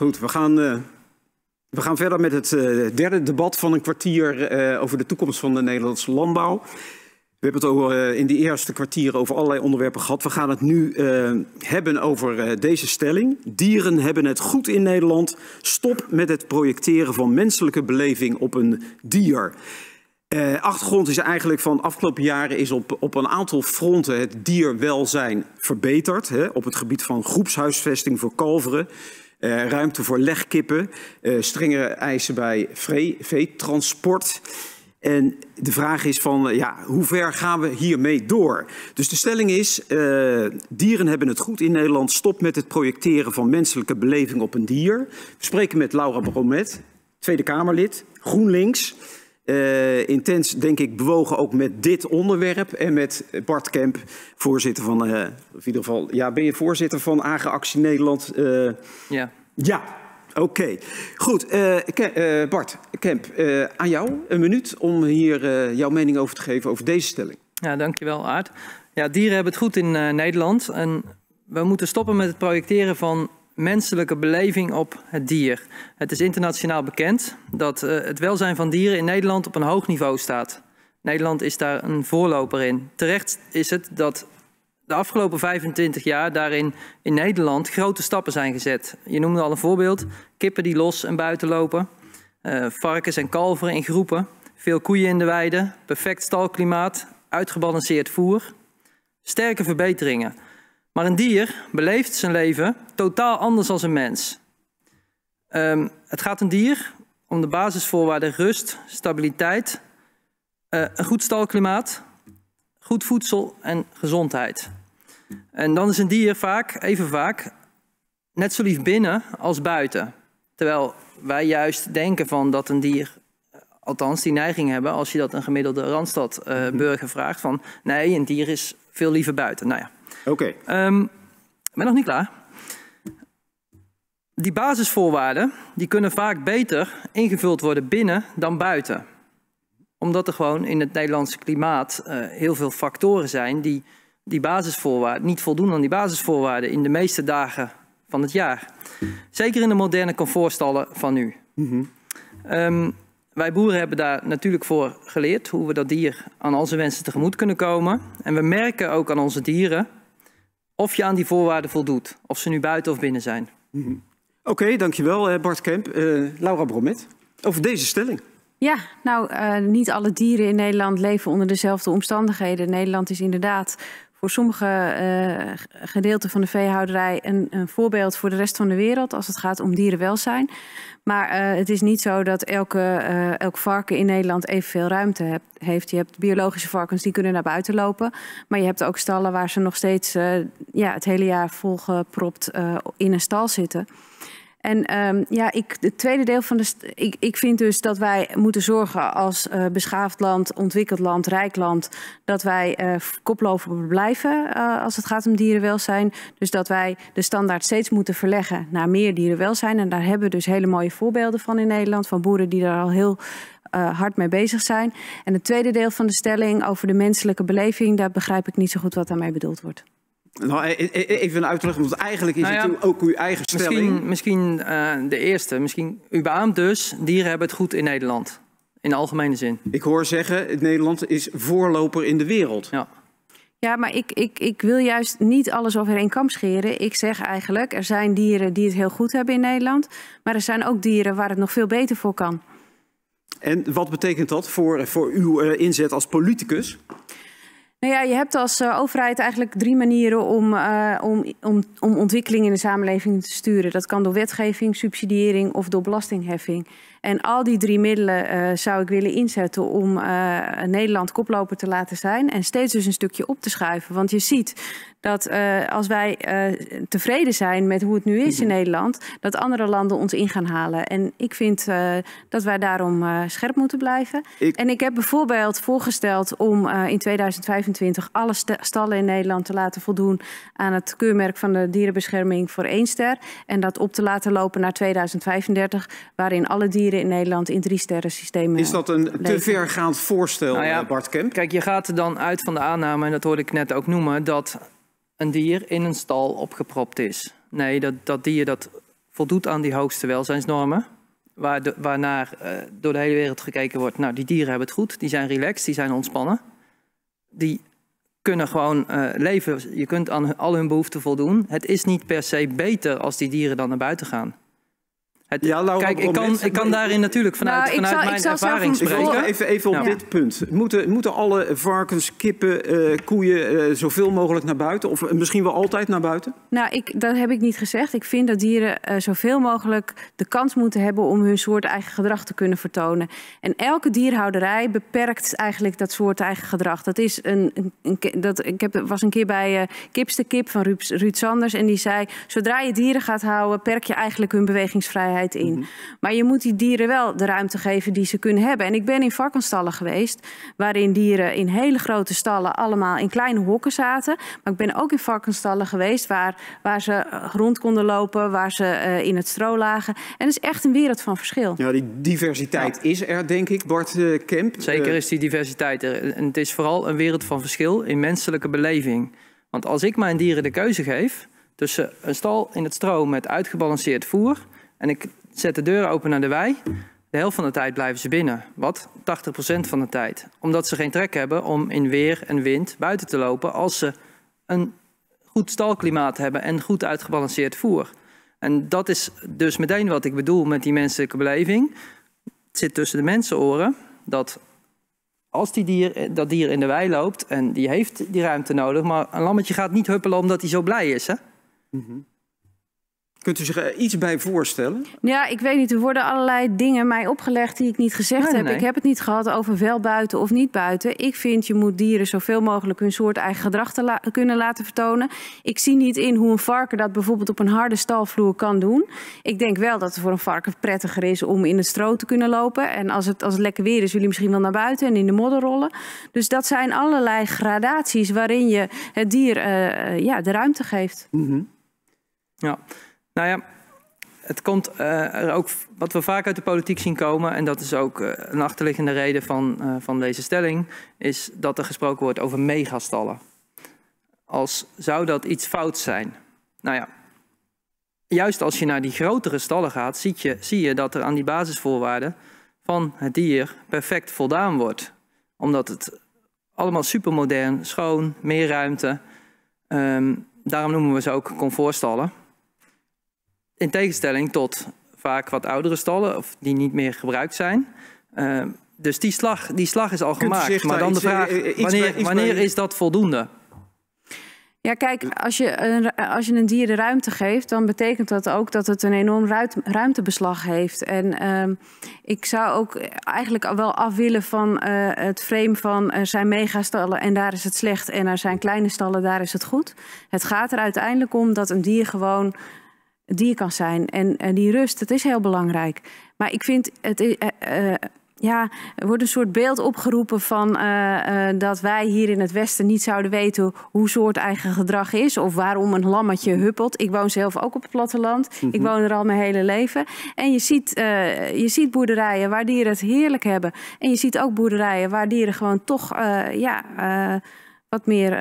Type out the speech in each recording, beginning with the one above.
Goed, we gaan, eh, we gaan verder met het eh, derde debat van een kwartier eh, over de toekomst van de Nederlandse landbouw. We hebben het over, in de eerste kwartier over allerlei onderwerpen gehad. We gaan het nu hebben over deze stelling. Dieren hebben het goed in Nederland. Stop met het projecteren van menselijke beleving op een dier. Eh, achtergrond is eigenlijk van de afgelopen jaren is op, op een aantal fronten het dierwelzijn verbeterd. Hè, op het gebied van groepshuisvesting voor kalveren, eh, ruimte voor legkippen, uh, strengere eisen bij veetransport. En de vraag is van, eh, ja, hoe ver gaan we hiermee door? Dus de stelling is, dieren hebben het goed in Nederland. Stop met het projecteren van menselijke beleving op een dier. We spreken met Laura Bromet, Tweede Kamerlid, GroenLinks. intens, denk ik, bewogen ook met dit onderwerp. En met Bart Kemp, voorzitter van, of in ieder geval, ja, ben je voorzitter van Agen Actie Nederland? ja. Ja, oké. Goed, eh, eh, Bart, Kemp, eh, aan jou een minuut om hier jouw mening over te geven over deze stelling. Ja, dankjewel Aard. Ja, dieren hebben het goed in Nederland en we moeten stoppen met het projecteren van menselijke beleving op het dier. Het is internationaal bekend dat het welzijn van dieren in Nederland op een hoog niveau staat. Nederland is daar een voorloper in. Terecht is het dat de afgelopen 25 jaar daarin in Nederland grote stappen zijn gezet. Je noemde al een voorbeeld, kippen die los en buiten lopen, eh, varkens en kalveren in groepen, veel koeien in de weiden, perfect stalklimaat, uitgebalanceerd voer. Sterke verbeteringen. Maar een dier beleeft zijn leven totaal anders dan een mens. Ehm, het gaat een dier om de basisvoorwaarden rust, stabiliteit, eh, een goed stalklimaat, goed voedsel en gezondheid. En dan is een dier vaak, even vaak, net zo lief binnen als buiten. Terwijl wij juist denken van dat een dier, althans die neiging hebben, als je dat een gemiddelde Randstadburger eh, mhm. vraagt, van nee, een dier is veel liever buiten. Nou ja. Oké. Okay. Ehm, ben nog niet klaar. Die basisvoorwaarden die kunnen vaak beter ingevuld worden binnen dan buiten. Omdat er gewoon in het Nederlandse klimaat eh, heel veel factoren zijn die die basisvoorwaarden, niet voldoen aan die basisvoorwaarden in de meeste dagen van het jaar. Zeker in de moderne comfortstallen van nu. Mhm. Ehm, wij boeren hebben daar natuurlijk voor geleerd hoe we dat dier aan onze wensen tegemoet kunnen komen. En we merken ook aan onze dieren of je aan die voorwaarden voldoet. Of ze nu buiten of binnen zijn. Mm Oké, okay, dankjewel eh, Bart Kemp. Eh, Laura Bromet, over deze stelling. Ja, nou, eh, niet alle dieren in Nederland leven onder dezelfde omstandigheden. Nederland is inderdaad voor sommige uh, gedeelten van de veehouderij een, een, voorbeeld voor de rest van de wereld als het gaat om dierenwelzijn. Maar eh, het is niet zo dat elke, uh, elk varken in Nederland evenveel ruimte heeft. Je hebt biologische varkens die kunnen naar buiten lopen. Maar je hebt ook stallen waar ze nog steeds ja, het hele jaar volgepropt in een stal zitten. En ehm, ja, ik, het tweede deel van de. Ik, ik vind dus dat wij moeten zorgen als eh, beschaafd land, ontwikkeld land, rijk land. dat wij uh, koploper blijven eh, als het gaat om dierenwelzijn. Dus dat wij de standaard steeds moeten verleggen naar meer dierenwelzijn. En daar hebben we dus hele mooie voorbeelden van in Nederland. van boeren die daar al heel hard mee bezig zijn. En het tweede deel van de stelling over de menselijke beleving, daar begrijp ik niet zo goed wat daarmee bedoeld wordt. Nou, e- e- e- even een uitleg, want eigenlijk is nou het ook uw eigen stelling. Misschien eh, de eerste. Misschien überhaupt dus, dieren hebben het goed in Nederland. In de algemene zin. Ik hoor zeggen, Nederland is voorloper in de wereld. Ja. Ja, maar ik, ik, ik wil juist niet alles over één kam scheren. Ik zeg eigenlijk, er zijn dieren die het heel goed hebben in Nederland. Maar er zijn ook dieren waar het nog veel beter voor kan. En wat betekent dat voor, voor uw eh, inzet als politicus? Nou ja, je hebt als eh, overheid eigenlijk drie manieren om, eh, om, om, om ontwikkeling in de samenleving te sturen. Dat kan door wetgeving, subsidiëring of door belastingheffing. En al die drie middelen eh, zou ik willen inzetten om Nederland koploper te laten zijn en steeds dus een stukje op te schuiven. Want je ziet dat eh, als wij eh, tevreden zijn met hoe het nu is in mhm. Nederland, dat andere landen ons in gaan halen. En ik vind eh, dat wij daarom scherp moeten blijven. En ik heb bijvoorbeeld voorgesteld om in 2025 alle stallen in Nederland te laten voldoen aan het keurmerk van de dierenbescherming voor één ster. En dat op te laten lopen naar 2035, waarin alle dieren in Nederland in drie sterren systemen. Is dat een te vergaand voorstel, nou Bart Kemp? Kijk, je gaat er dan uit van de aanname, en dat hoorde ik net ook noemen, dat een dier in een stal opgepropt is. Nee, dat, dat dier dat voldoet aan die hoogste welzijnsnormen. Waar waarnaar eh, door de hele wereld gekeken wordt, nou die dieren hebben het goed, die zijn relaxed, die zijn ontspannen. Die kunnen gewoon eh, leven, je kunt aan al hun behoeften voldoen. Het is niet per se beter als die dieren dan naar buiten gaan ja, kijk, ik kan, ik kan daarin natuurlijk vanuit, nou, vanuit mijn ervaring spreken. Even, even op dit punt. Moeten, moeten alle varkens, kippen, eh, koeien eh, zoveel mogelijk naar buiten? Of misschien wel altijd naar buiten? Nou, ik, dat heb ik niet gezegd. Ik vind dat dieren eh, zoveel mogelijk de kans moeten hebben... om hun soort eigen gedrag te kunnen vertonen. En elke dierhouderij beperkt eigenlijk dat soort eigen gedrag. Dat is een, een, een dat, ik heb, was een keer bij Kipste Kip van Ruud, Ruud Sanders... en die zei, zodra je dieren gaat houden... perk je eigenlijk hun bewegingsvrijheid in. Mhm. Maar je moet die dieren wel de ruimte geven die ze kunnen hebben. En ik ben in varkensstallen geweest, waarin dieren in hele grote stallen allemaal in kleine hokken zaten. Maar ik ben ook in varkensstallen geweest waar, waar ze eh, rond konden lopen, waar ze eh, in het stro lagen. En het is echt een wereld van verschil. Ja, die diversiteit is er, denk ik, Bart eh, Kemp. Zeker is die diversiteit er. En het is vooral een wereld van verschil in menselijke beleving. Want als ik mijn dieren de keuze geef tussen een stal in het stro met uitgebalanceerd voer en ik zet de deuren open naar de wei. De helft van de tijd blijven ze binnen. Wat? 80% van de tijd. Omdat ze geen trek hebben om in weer en wind buiten te lopen als ze een goed stalklimaat hebben en goed uitgebalanceerd voer. En dat is dus meteen wat ik bedoel met die menselijke beleving. Het zit tussen de mensenoren dat als die dier, dat dier in de wei loopt en die heeft die ruimte nodig, maar een lammetje gaat niet huppelen omdat hij zo blij is. Hè? Mhm. Kunt u zich iets bij voorstellen? Ja, ik weet niet. Er worden allerlei dingen mij opgelegd die ik niet gezegd heb. Ik heb het niet gehad over wel buiten of niet buiten. Ik vind je moet dieren zoveel mogelijk hun soort eigen gedrag te kunnen laten vertonen. Ik zie niet in hoe een varken dat bijvoorbeeld op een harde stalvloer kan doen. Ik denk wel dat het voor een varken prettiger is om in het stro te kunnen lopen. En als het, als het lekker weer is, zullen je misschien wel naar buiten en in de modder rollen. Dus dat zijn allerlei gradaties waarin je het dier eh, eh, ja, de ruimte geeft. Mhm. Ja. Nou ja, het komt eh, er ook wat we vaak uit de politiek zien komen, en dat is ook eh, een achterliggende reden van, eh, van deze stelling, is dat er gesproken wordt over megastallen. Als zou dat iets fout zijn? Nou ja, juist als je naar die grotere stallen gaat, zie je, zie je dat er aan die basisvoorwaarden van het dier perfect voldaan wordt. Omdat het allemaal supermodern, schoon, meer ruimte. Ehm, daarom noemen we ze ook comfortstallen. In tegenstelling tot vaak wat oudere stallen, of die niet meer gebruikt zijn. Eh, dus die slag, die slag is al gemaakt. Maar dan de vraag, wanneer, wanneer is dat voldoende? Ja, kijk, als je, een, als je een dier de ruimte geeft, dan betekent dat ook dat het een enorm ruimtebeslag heeft. En ehm, ik zou ook eigenlijk wel af willen van eh, het frame van er eh, zijn megastallen en daar is het slecht en er zijn kleine stallen, daar is het goed. Het gaat er uiteindelijk om dat een dier gewoon die kan zijn. En, en eh, die rust, dat is heel belangrijk. Maar ik vind het. Eh, eh, ja, er wordt een soort beeld opgeroepen van dat wij hier in het Westen niet zouden weten hoe soort eigen gedrag is of waarom een lammetje huppelt. Ik woon zelf ook op het platteland. Ik mhm. woon er al mijn hele leven. En je ziet, je ziet boerderijen waar dieren het heerlijk hebben. En je ziet ook boerderijen waar dieren gewoon toch ja, wat meer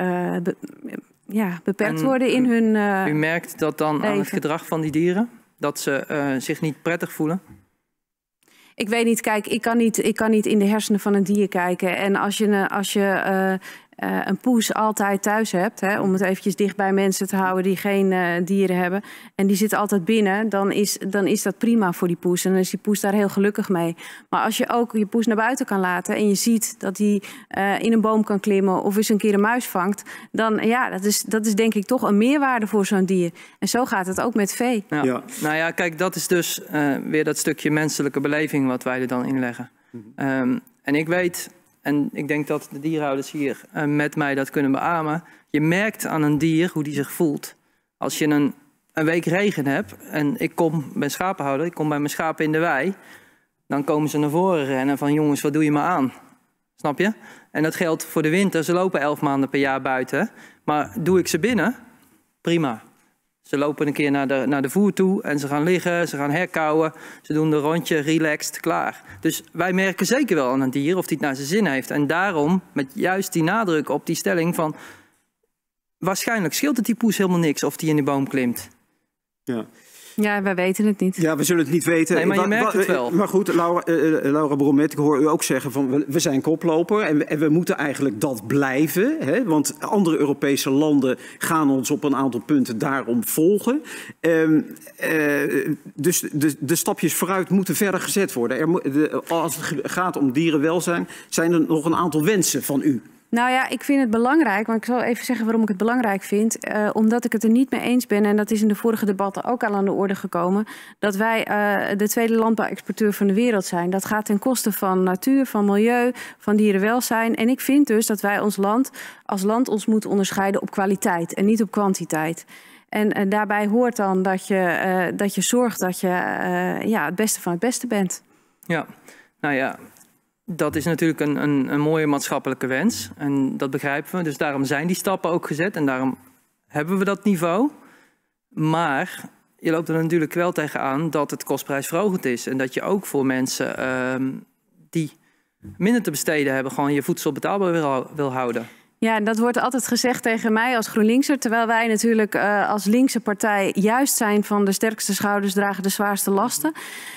ja, beperkt worden in hun. Uh, u merkt dat dan aan het gedrag van die dieren? Dat ze eh, zich niet prettig voelen? Ik weet niet, kijk, ik kan niet, ik kan niet in de hersenen van een dier kijken. En als je, eh, als je eh, een poes altijd thuis hebt, hè, om het eventjes dicht bij mensen te houden die geen eh, dieren hebben, en die zit altijd binnen, dan is, dan is dat prima voor die poes. En dan is die poes daar heel gelukkig mee. Maar als je ook je poes naar buiten kan laten en je ziet dat hij eh, in een boom kan klimmen of eens een keer een muis vangt, dan ja, dat is, dat is denk ik toch een meerwaarde voor zo'n dier. En zo gaat het ook met vee. Ja. Nou ja, kijk, dat is dus weer dat stukje menselijke beleving wat wij er dan in leggen. Mhm. Ehm, en ik weet en ik denk dat de dierhouders hier eh, met mij dat kunnen beamen. Je merkt aan een dier hoe die zich voelt. Als je een, een week regen hebt en ik kom, ben schapenhouder, ik kom bij mijn schapen in de wei. Dan komen ze naar voren rennen van jongens, wat doe je me aan? Snap je? En dat geldt voor de winter. Ze lopen elf maanden per jaar buiten. Maar doe ik ze binnen? Prima. Ze lopen een keer naar de, naar de voer toe en ze gaan liggen, ze gaan herkauwen. Ze doen een rondje, relaxed, klaar. Dus wij merken zeker wel aan een dier of die het naar zijn zin heeft. En daarom, met juist die nadruk op die stelling van... waarschijnlijk scheelt het die poes helemaal niks of die in de boom klimt. Ja. Ja, wij weten het niet. Ja, we zullen het niet weten. Nee, maar je merkt het wel. Maar goed, Laura, uh, Laura Bromet, ik hoor u ook zeggen van we zijn koploper en we, en we moeten eigenlijk dat blijven. Hè? Want andere Europese landen gaan ons op een aantal punten daarom volgen. Ehm, dus de, de, stapjes vooruit moeten verder gezet worden. Er, als het gaat om dierenwelzijn zijn er nog een aantal wensen van u. Nou ja, ik vind het belangrijk, maar ik zal even zeggen waarom ik het belangrijk vind. Eh, omdat ik het er niet mee eens ben, en dat is in de vorige debatten ook al aan de orde gekomen, dat wij eh, de tweede landbouwexporteur van de wereld zijn. Dat gaat ten koste van natuur, van milieu, van dierenwelzijn. En ik vind dus dat wij ons land als land ons moeten onderscheiden op kwaliteit en niet op kwantiteit. En eh, daarbij hoort dan dat je, dat je zorgt dat je ja, het beste van het beste bent. Ja, nou ja, dat is natuurlijk een, een, een, mooie maatschappelijke wens. En dat begrijpen we. Dus daarom zijn die stappen ook gezet. En daarom hebben we dat niveau. Maar je loopt er natuurlijk wel tegenaan dat het kostprijsverhogend is. En dat je ook voor mensen ehm, die minder te besteden hebben... gewoon je voedsel betaalbaar wil, wil houden. Ja, en dat wordt altijd gezegd tegen mij als GroenLinkser. Terwijl wij natuurlijk eh, als linkse partij juist zijn van de sterkste schouders dragen de zwaarste lasten.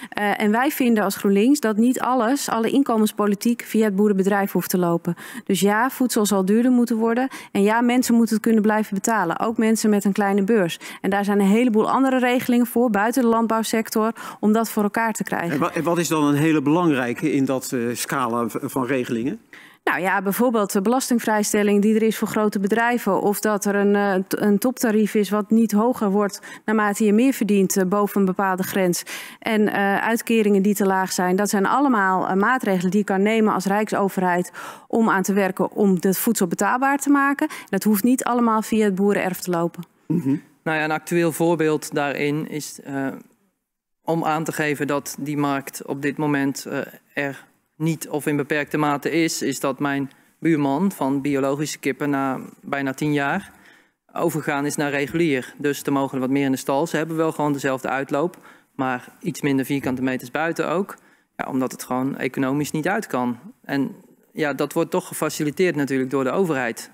Eh, en wij vinden als GroenLinks dat niet alles, alle inkomenspolitiek, via het boerenbedrijf hoeft te lopen. Dus ja, voedsel zal duurder moeten worden. En ja, mensen moeten het kunnen blijven betalen. Ook mensen met een kleine beurs. En daar zijn een heleboel andere regelingen voor, buiten de landbouwsector, om dat voor elkaar te krijgen. En wat is dan een hele belangrijke in dat eh, scala van regelingen? Nou ja, bijvoorbeeld de belastingvrijstelling die er is voor grote bedrijven. Of dat er een, eh, een toptarief is wat niet hoger wordt naarmate je meer verdient eh, boven een bepaalde grens. En eh, uitkeringen die te laag zijn. Dat zijn allemaal maatregelen die je kan nemen als Rijksoverheid om aan te werken om het voedsel betaalbaar te maken. Dat hoeft niet allemaal via het boerenerf te lopen. Mm Nou ja, een actueel voorbeeld daarin is om aan te geven dat die markt op dit moment er niet of in beperkte mate is, is dat mijn buurman van biologische kippen na bijna tien jaar overgaan is naar regulier. Dus er mogen wat meer in de stal. Ze hebben wel gewoon dezelfde uitloop, maar iets minder vierkante meters buiten ook. Ja, omdat het gewoon economisch niet uit kan. En ja, dat wordt toch gefaciliteerd natuurlijk door de overheid.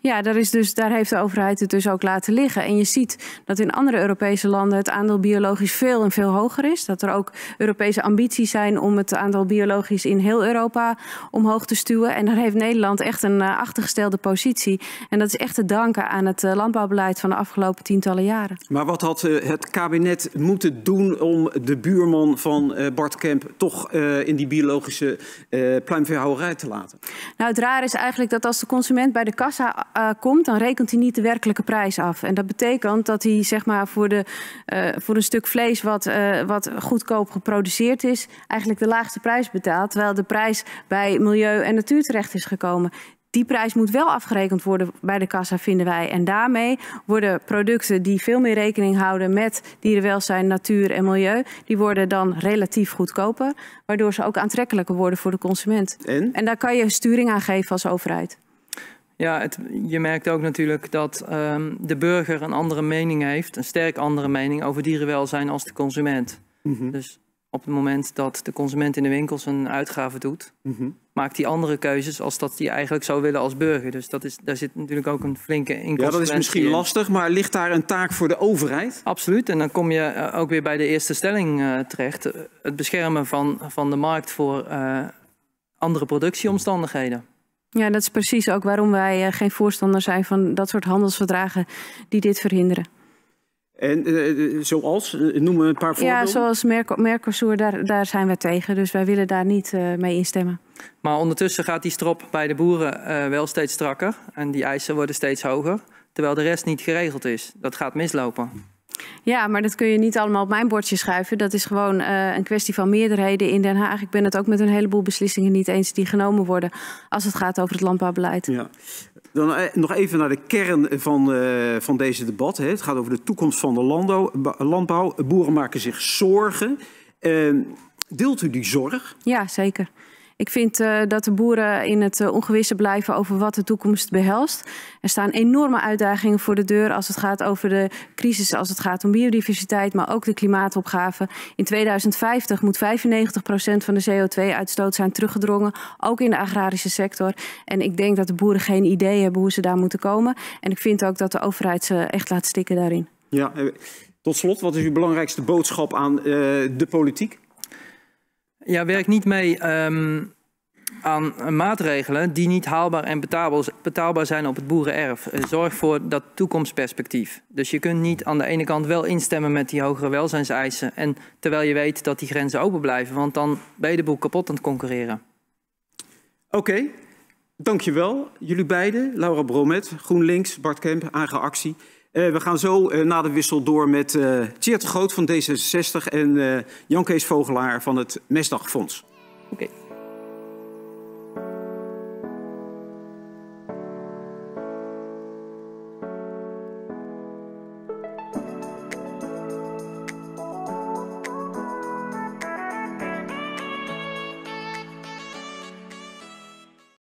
Ja, daar, is dus, daar heeft de overheid het dus ook laten liggen. En je ziet dat in andere Europese landen het aandeel biologisch veel en veel hoger is. Dat er ook Europese ambities zijn om het aandeel biologisch in heel Europa omhoog te stuwen. En daar heeft Nederland echt een eh, achtergestelde positie. En dat is echt te danken aan het eh, landbouwbeleid van de afgelopen tientallen jaren. Maar wat had eh, het kabinet moeten doen om de buurman van Bart Kemp toch in die biologische pluimveehouderij te laten? Nou, het raar is eigenlijk dat als de consument bij de kassa eh, komt, dan rekent hij niet de werkelijke prijs af. En dat betekent dat hij zeg maar, voor, de, eh, voor een stuk vlees wat, eh, wat goedkoop geproduceerd is, eigenlijk de laagste prijs betaalt. Terwijl de prijs bij milieu en natuur terecht is gekomen. Die prijs moet wel afgerekend worden bij de kassa, vinden wij. En daarmee worden producten die veel meer rekening houden met dierenwelzijn, natuur en milieu, die worden dan relatief goedkoper, waardoor ze ook aantrekkelijker worden voor de consument. En, en daar kan je sturing aan geven als overheid. Ja, het, je merkt ook natuurlijk dat ehm, de burger een andere mening heeft, een sterk andere mening over dierenwelzijn als de consument. Mm -hmm. Dus op het moment dat de consument in de winkel zijn uitgaven doet, mhm. maakt hij andere keuzes als dat hij eigenlijk zou willen als burger. Dus dat is, daar zit natuurlijk ook een flinke inkomsten. Ja, dat is misschien lastig, maar ligt daar een taak voor de overheid? Absoluut. En dan kom je eh, ook weer bij de eerste stelling eh, terecht. Eh, het beschermen van, van de markt voor andere productieomstandigheden. Ja, dat is precies ook waarom wij geen voorstander zijn van dat soort handelsverdragen die dit verhinderen. En uh, zoals, eh, noem een paar voorbeelden. Ja, zoals Mercosur, daar, daar zijn we tegen. Dus wij willen daar niet mee instemmen. Maar ondertussen gaat die strop bij de boeren wel steeds strakker. En die eisen worden steeds hoger. Terwijl de rest niet geregeld is. Dat gaat mislopen. Ja, maar dat kun je niet allemaal op mijn bordje schuiven. Dat is gewoon eh, een kwestie van meerderheden in Den Haag. Ik ben het ook met een heleboel beslissingen niet eens die genomen worden als het gaat over het landbouwbeleid. Ja. Dan eh, nog even naar de kern van, eh, van deze debat. Hè. Het gaat over de toekomst van de landbouw. Boeren maken zich zorgen. Ehm, deelt u die zorg? Ja, zeker. Ik vind eh, dat de boeren in het uh, ongewisse blijven over wat de toekomst behelst. Er staan enorme uitdagingen voor de deur als het gaat over de crisis, als het gaat om biodiversiteit, maar ook de klimaatopgave. In 2050 moet 95% van de CO2-uitstoot zijn teruggedrongen, ook in de agrarische sector. En ik denk dat de boeren geen idee hebben hoe ze daar moeten komen. En ik vind ook dat de overheid ze echt laat stikken daarin. Ja, eh, tot slot, wat is uw belangrijkste boodschap aan de politiek? Ja, werk niet mee ehm, aan maatregelen die niet haalbaar en betaalbaar zijn op het boerenerf. Eh, zorg voor dat toekomstperspectief. Dus je kunt niet aan de ene kant wel instemmen met die hogere welzijnseisen... en terwijl je weet dat die grenzen open blijven, want dan ben je de boel kapot aan het concurreren. Oké, dankjewel jullie beiden. Laura Bromet, GroenLinks, Bart Kemp, Agra Actie... Eh, we gaan zo uh, na de wissel door met uh, Tjeerd Groot van D66 en Jan-Kees Vogelaar van het Mesdagfonds. Oké.